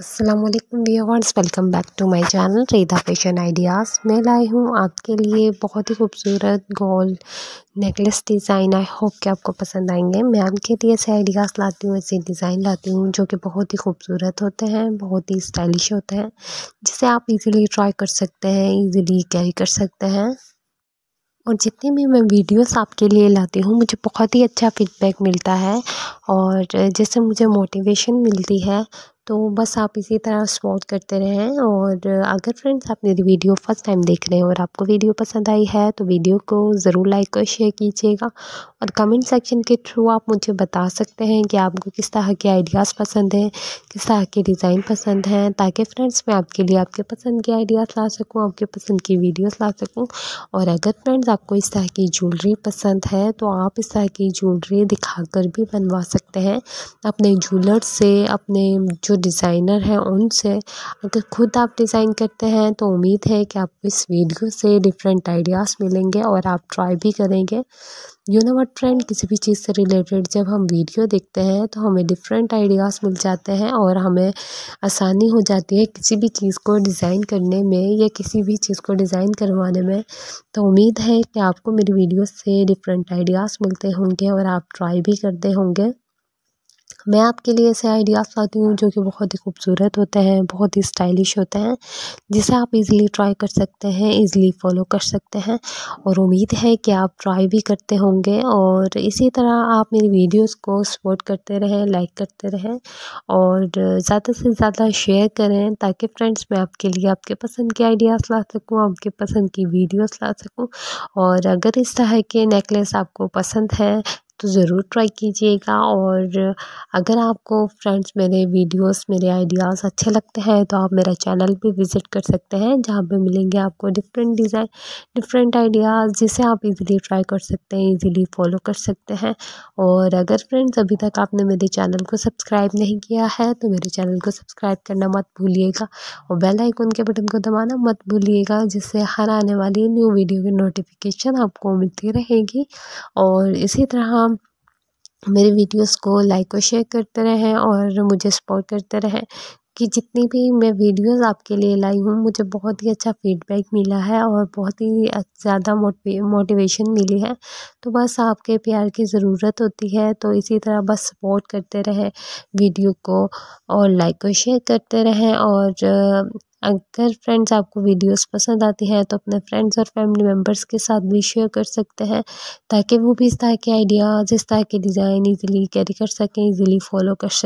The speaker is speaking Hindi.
Aslam viewers welcome back to my channel Reda fashion ideas मैं लाई हूँ आपके लिए बहुत ही खूबसूरत gold necklace design I hope कि आपको पसंद आएंगे मैं आपके लिए ऐसे आइडियाज़ लाती हूँ ऐसे डिज़ाइन लाती हूँ जो कि बहुत ही खूबसूरत होते हैं बहुत ही स्टाइलिश होते हैं जिसे आप इजीली ट्राई कर सकते हैं इजीली कैरी कर सकते हैं और जितनी भी मैं वीडियोस आपके लिए लाती हूँ मुझे बहुत ही अच्छा फीडबैक मिलता है और जैसे मुझे मोटिवेशन मिलती है तो बस आप इसी तरह सपोर्ट करते रहें और अगर फ्रेंड्स आप मेरी वीडियो फर्स्ट टाइम देख रहे हैं और आपको वीडियो पसंद आई है तो वीडियो को ज़रूर लाइक और शेयर कीजिएगा और कमेंट सेक्शन के थ्रू आप मुझे बता सकते हैं कि आपको किस तरह के आइडियाज़ पसंद हैं किस तरह के डिज़ाइन पसंद हैं ताकि फ्रेंड्स मैं आपके लिए आपके पसंद के आइडियाज़ ला सकूँ आपके पसंद की वीडियोज़ ला सकूँ और अगर फ्रेंड्स आपको इस तरह की ज्वेलरी पसंद है तो आप इस तरह की ज्वेलरी दिखाकर भी बनवा सकते हैं अपने ज्वेलर से अपने जो डिज़ाइनर हैं उनसे अगर ख़ुद आप डिज़ाइन करते हैं तो उम्मीद है कि आपको इस वीडियो से डिफरेंट आइडियाज़ मिलेंगे और आप ट्राई भी करेंगे यू नो वट ट्रेंड किसी भी चीज़ से रिलेटेड जब हम वीडियो देखते हैं तो हमें डिफरेंट आइडियाज़ मिल जाते हैं और हमें आसानी हो जाती है किसी भी चीज़ को डिज़ाइन करने में या किसी भी चीज़ को डिज़ाइन करवाने में तो उम्मीद है कि आपको मेरी वीडियो से डिफरेंट आइडियाज़ मिलते होंगे और आप ट्राई भी करते होंगे मैं आपके लिए ऐसे आइडियाज़ लाती हूँ जो कि बहुत ही खूबसूरत होते हैं बहुत ही स्टाइलिश होते हैं जिसे आप इजीली ट्राई कर सकते हैं इजीली फॉलो कर सकते हैं और उम्मीद है कि आप ट्राई भी करते होंगे और इसी तरह आप मेरी वीडियोस को सपोर्ट करते रहें लाइक करते रहें और ज़्यादा से ज़्यादा शेयर करें ताकि फ्रेंड्स मैं आपके लिए आपके पसंद के आइडियाज़ ला सकूँ आपके पसंद की वीडियोज ला सकूँ और अगर इस तरह के नेकलेस आपको पसंद है तो ज़रूर ट्राई कीजिएगा और अगर आपको फ्रेंड्स मेरे वीडियोस मेरे आइडियाज़ अच्छे लगते हैं तो आप मेरा चैनल भी विज़िट कर सकते हैं जहाँ पे मिलेंगे आपको डिफरेंट डिज़ाइन डिफरेंट आइडियाज़ जिसे आप इजीली ट्राई कर सकते हैं इजीली फॉलो कर सकते हैं और अगर फ्रेंड्स अभी तक आपने मेरे चैनल को सब्सक्राइब नहीं किया है तो मेरे चैनल को सब्सक्राइब करना मत भूलिएगा और बेल आइकन के बटन को दबाना मत भूलिएगा जिससे हर आने वाली न्यू वीडियो की नोटिफिकेशन आपको मिलती रहेगी और इसी तरह मेरे वीडियोस को लाइक और शेयर करते रहें और मुझे सपोर्ट करते रहें कि जितनी भी मैं वीडियोस आपके लिए लाई हूँ मुझे बहुत ही अच्छा फीडबैक मिला है और बहुत ही ज़्यादा मोटिवे मोटिवेशन मिली है तो बस आपके प्यार की ज़रूरत होती है तो इसी तरह बस सपोर्ट करते रहें वीडियो को और लाइक और शेयर करते रहें और अगर फ्रेंड्स आपको वीडियोस पसंद आती हैं तो अपने फ्रेंड्स और फैमिली मेम्बर्स के साथ भी शेयर कर सकते हैं ताकि वो भी इस तरह के आइडियाज़ इस तरह के डिज़ाइन इजीली कैरी कर सकें इजीली फॉलो कर सकें